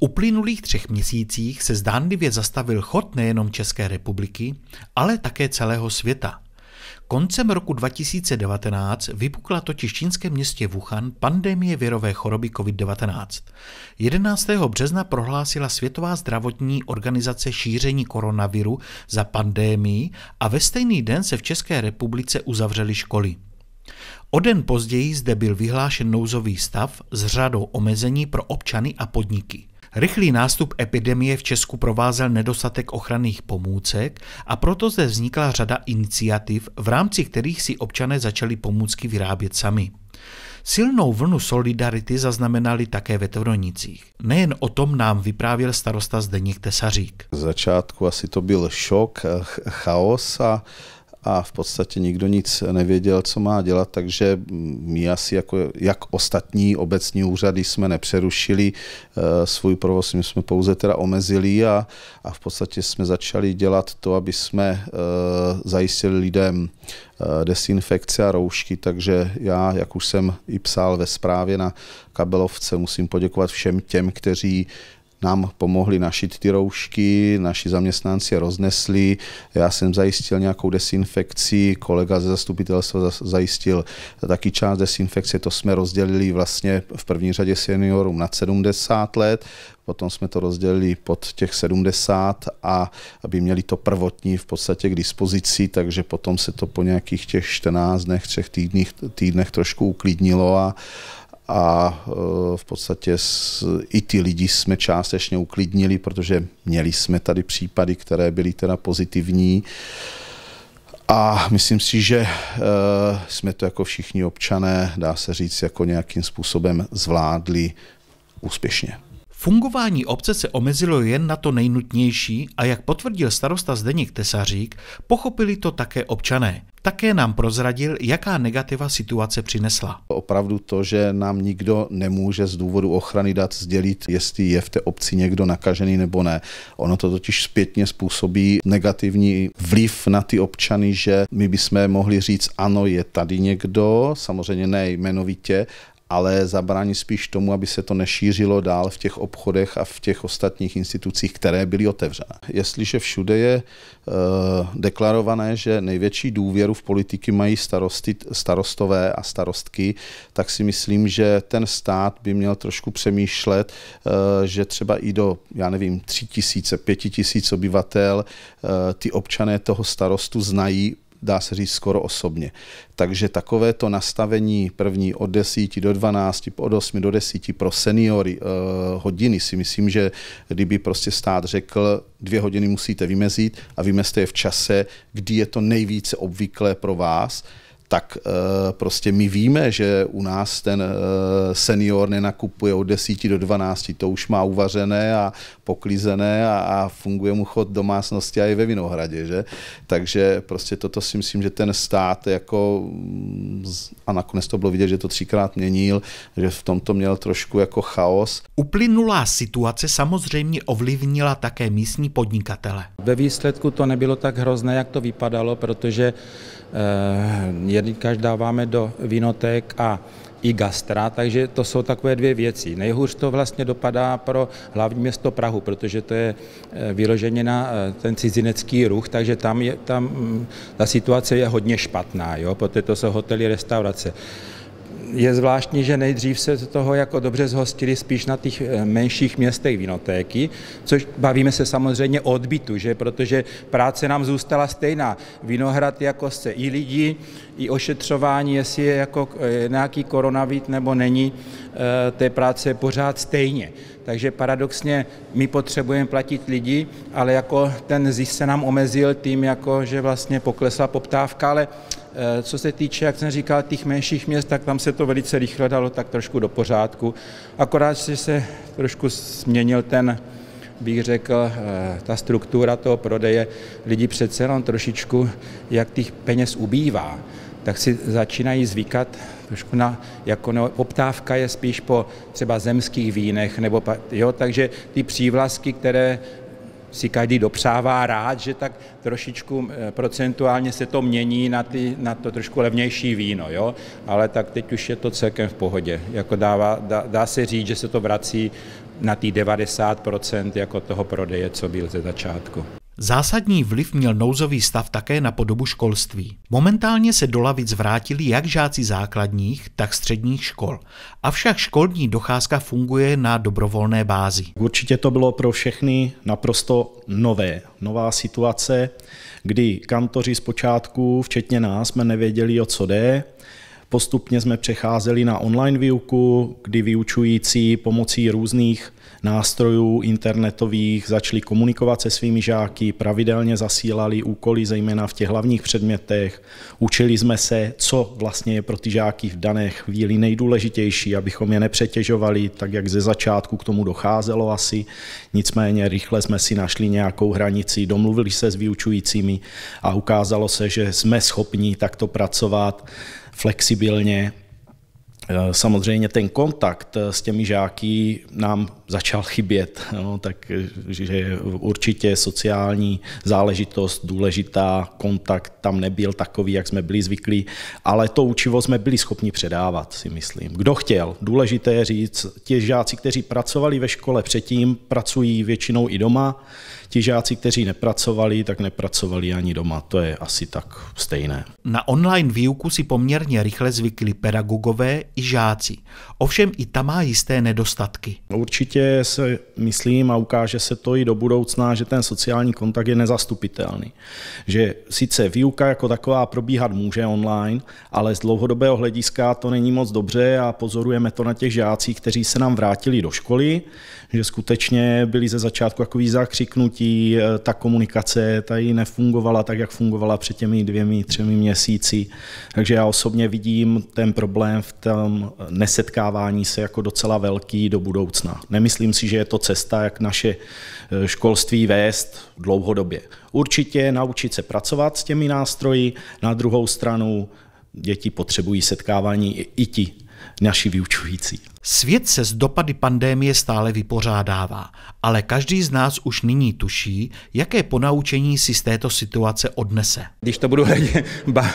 uplynulých třech měsících se zdánlivě zastavil chod nejenom České republiky, ale také celého světa. Koncem roku 2019 vypukla totiž v čínském městě Wuhan pandemie virové choroby COVID-19. 11. března prohlásila Světová zdravotní organizace šíření koronaviru za pandémii a ve stejný den se v České republice uzavřely školy. O den později zde byl vyhlášen nouzový stav s řadou omezení pro občany a podniky. Rychlý nástup epidemie v Česku provázel nedostatek ochranných pomůcek a proto zde vznikla řada iniciativ, v rámci kterých si občané začali pomůcky vyrábět sami. Silnou vlnu solidarity zaznamenali také ve Tvronicích. Nejen o tom nám vyprávěl starosta Zdeněk Tesařík. Z začátku asi to byl šok, eh, chaos a a v podstatě nikdo nic nevěděl, co má dělat, takže my asi jako jak ostatní obecní úřady jsme nepřerušili eh, svůj provoz, my jsme pouze teda omezili a, a v podstatě jsme začali dělat to, aby jsme eh, zajistili lidem eh, desinfekce a roušky, takže já, jak už jsem i psal ve zprávě na kabelovce, musím poděkovat všem těm, kteří nám pomohli našit ty roušky, naši zaměstnanci je roznesli, já jsem zajistil nějakou desinfekci, kolega ze zastupitelstva zajistil taky část desinfekce, to jsme rozdělili vlastně v první řadě seniorům nad 70 let, potom jsme to rozdělili pod těch 70 a aby měli to prvotní v podstatě k dispozici, takže potom se to po nějakých těch 14 dnech, třech týdnech, týdnech trošku uklidnilo a, a eh, v podstatě i ty lidi jsme částečně uklidnili, protože měli jsme tady případy, které byly teda pozitivní. A myslím si, že eh, jsme to jako všichni občané, dá se říct, jako nějakým způsobem zvládli úspěšně. Fungování obce se omezilo jen na to nejnutnější a jak potvrdil starosta Zdeněk Tesařík, pochopili to také občané. Také nám prozradil, jaká negativa situace přinesla. Opravdu to, že nám nikdo nemůže z důvodu ochrany dat sdělit, jestli je v té obci někdo nakažený nebo ne. Ono to totiž zpětně způsobí negativní vliv na ty občany, že my bychom mohli říct, ano, je tady někdo, samozřejmě ne jmenovitě, ale zabrání spíš tomu, aby se to nešířilo dál v těch obchodech a v těch ostatních institucích, které byly otevřené. Jestliže všude je eh, deklarované, že největší důvěru v politiky mají starosty, starostové a starostky, tak si myslím, že ten stát by měl trošku přemýšlet, eh, že třeba i do, já nevím, tři tisíce, pěti tisíc obyvatel eh, ty občané toho starostu znají dá se říct, skoro osobně. Takže takové to nastavení první od 10 do 12, od 8 do 10 pro seniory eh, hodiny si myslím, že kdyby prostě stát řekl, dvě hodiny musíte vymezit a vymezte je v čase, kdy je to nejvíce obvyklé pro vás, tak eh, prostě my víme, že u nás ten eh, senior nenakupuje od 10 do 12, to už má uvařené a poklizené a, a funguje mu chod domácnosti a i ve Vinohradě, že? Takže prostě toto si myslím, že ten stát jako, mm, a nakonec to bylo vidět, že to třikrát měnil, že v tomto měl trošku jako chaos. Uplynulá situace samozřejmě ovlivnila také místní podnikatele. Ve výsledku to nebylo tak hrozné, jak to vypadalo, protože je eh, jedlíkač dáváme do vinotek a i gastra, takže to jsou takové dvě věci. Nejhůř to vlastně dopadá pro hlavní město Prahu, protože to je eh, vyloženě na eh, ten cizinecký ruch, takže tam, je, tam mm, ta situace je hodně špatná, jo, protože to jsou hotely, restaurace je zvláštní, že nejdřív se toho jako dobře zhostili spíš na těch eh, menších městech vinotéky, což bavíme se samozřejmě o odbytu, že? protože práce nám zůstala stejná. Vinohrad jako se i lidi, i ošetřování, jestli je jako eh, nějaký koronavit nebo není, eh, té práce je pořád stejně. Takže paradoxně my potřebujeme platit lidi, ale jako ten zisk se nám omezil tím, jako že vlastně poklesla poptávka, ale Eh, co se týče, jak jsem říkal, těch menších měst, tak tam se to velice rychle dalo tak trošku do pořádku. Akorát, že se trošku změnil ten, bych řekl, eh, ta struktura toho prodeje. Lidi přece jenom trošičku, jak těch peněz ubývá, tak si začínají zvykat trošku na, jako no, poptávka je spíš po třeba zemských vínech, nebo, jo, takže ty přívlastky, které si každý dopřává rád, že tak trošičku eh, procentuálně se to mění na, ty, na to trošku levnější víno, jo? ale tak teď už je to celkem v pohodě. Jako dává, dá, dá se říct, že se to vrací na ty 90% jako toho prodeje, co byl ze začátku. Zásadní vliv měl nouzový stav také na podobu školství. Momentálně se do lavic vrátili jak žáci základních, tak středních škol. Avšak školní docházka funguje na dobrovolné bázi. Určitě to bylo pro všechny naprosto nové, nová situace, kdy kantoři zpočátku, včetně nás, jsme nevěděli, o co jde. Postupně jsme přecházeli na online výuku, kdy vyučující pomocí různých nástrojů internetových začali komunikovat se svými žáky, pravidelně zasílali úkoly, zejména v těch hlavních předmětech. Učili jsme se, co vlastně je pro ty žáky v dané chvíli nejdůležitější, abychom je nepřetěžovali, tak jak ze začátku k tomu docházelo asi. Nicméně rychle jsme si našli nějakou hranici, domluvili se s vyučujícími a ukázalo se, že jsme schopni takto pracovat flexibilně. Eh, samozřejmě ten kontakt eh, s těmi žáky nám začal chybět. No, takže určitě sociální záležitost důležitá, kontakt tam nebyl takový, jak jsme byli zvyklí, ale to učivo jsme byli schopni předávat, si myslím. Kdo chtěl? Důležité je říct, ti žáci, kteří pracovali ve škole předtím, pracují většinou i doma, ti žáci, kteří nepracovali, tak nepracovali ani doma. To je asi tak stejné. Na online výuku si poměrně rychle zvykli pedagogové i žáci. Ovšem i ta má jisté nedostatky. Určitě určitě se myslím a ukáže se to i do budoucna, že ten sociální kontakt je nezastupitelný. Že sice výuka jako taková probíhat může online, ale z dlouhodobého hlediska to není moc dobře a pozorujeme to na těch žácích, kteří se nám vrátili do školy, že skutečně byli ze začátku takový zakřiknutí, eh, ta komunikace tady nefungovala tak, jak fungovala před těmi dvěmi, třemi měsíci. Takže já osobně vidím ten problém v tom nesetkávání se jako docela velký do budoucna. Nemyslím nemyslím si, že je to cesta, jak naše eh, školství vést dlouhodobě. Určitě naučit se pracovat s těmi nástroji, na druhou stranu děti potřebují setkávání i ti naši vyučující. Svět se z dopady pandémie stále vypořádává, ale každý z nás už nyní tuší, jaké ponaučení si z této situace odnese. Když to budu hledě, ba,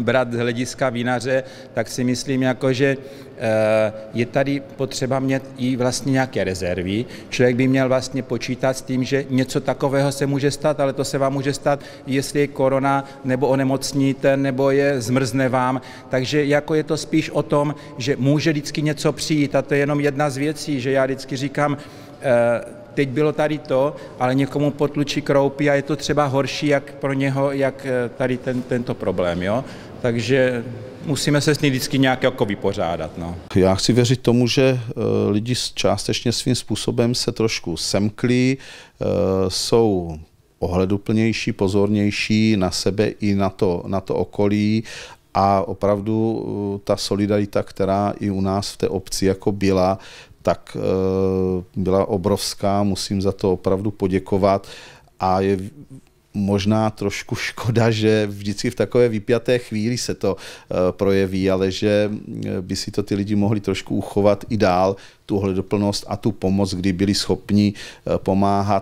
brát z hlediska vinaře, tak si myslím, jako, že eh, je tady potřeba mít i vlastně nějaké rezervy. Člověk by měl vlastně počítat s tím, že něco takového se může stát, ale to se vám může stát, jestli je korona, nebo onemocníte, nebo je zmrzne vám. Takže jako je to spíš o tom, že může vždycky něco přijít přijít a to je jenom jedna z věcí, že já vždycky říkám, eh, teď bylo tady to, ale někomu potlučí kroupy a je to třeba horší jak pro něho, jak eh, tady ten, tento problém. Jo? Takže musíme se s ní vždycky nějak jako vypořádat. No. Já chci věřit tomu, že eh, lidi částečně svým způsobem se trošku semklí, jsou ohleduplnější, pozornější na sebe i na to, na to okolí a opravdu eh, ta solidarita, která i u nás v té obci jako byla, tak eh, byla obrovská, musím za to opravdu poděkovat a je možná trošku škoda, že vždycky v takové vypjaté chvíli se to eh, projeví, ale že by si to ty lidi mohli trošku uchovat i dál, tu doplnost a tu pomoc, kdy byli schopni pomáhat